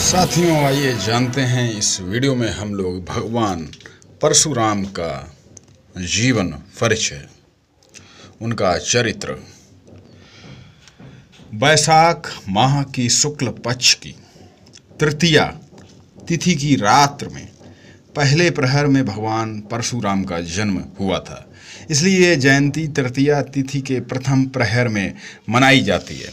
साथियों आइए जानते हैं इस वीडियो में हम लोग भगवान परशुराम का जीवन परिचय उनका चरित्र बैसाख माह की शुक्ल पक्ष की तृतीया तिथि की रात्र में पहले प्रहर में भगवान परशुराम का जन्म हुआ था इसलिए ये जयंती तृतीया तिथि के प्रथम प्रहर में मनाई जाती है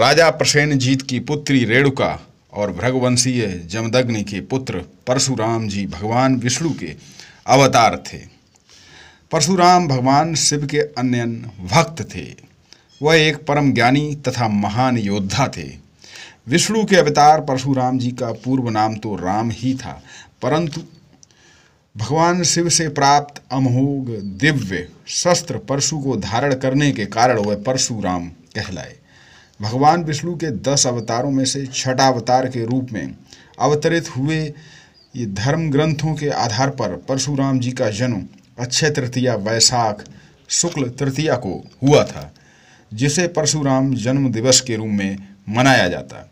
राजा प्रसेनजीत की पुत्री रेणुका और भृगवंशीय जमदग्नि के पुत्र परशुराम जी भगवान विष्णु के अवतार थे परशुराम भगवान शिव के अन्य भक्त थे वह एक परम ज्ञानी तथा महान योद्धा थे विष्णु के अवतार परशुराम जी का पूर्व नाम तो राम ही था परंतु भगवान शिव से प्राप्त अमोघ दिव्य शस्त्र परशु को धारण करने के कारण वह परशुराम कहलाए भगवान विष्णु के दस अवतारों में से छठ अवतार के रूप में अवतरित हुए ये धर्म ग्रंथों के आधार पर परशुराम जी का जन्म अक्षय तृतीया वैशाख शुक्ल तृतीया को हुआ था जिसे परशुराम जन्म दिवस के रूप में मनाया जाता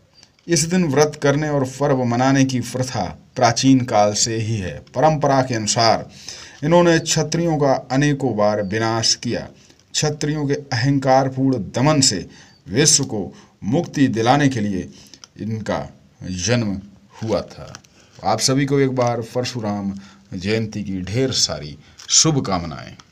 इस दिन व्रत करने और पर्व मनाने की प्रथा प्राचीन काल से ही है परंपरा के अनुसार इन्होंने क्षत्रियों का अनेकों बार विनाश किया क्षत्रियों के अहंकारपूर्ण दमन से विश्व को मुक्ति दिलाने के लिए इनका जन्म हुआ था आप सभी को एक बार परशुराम जयंती की ढेर सारी शुभकामनाएं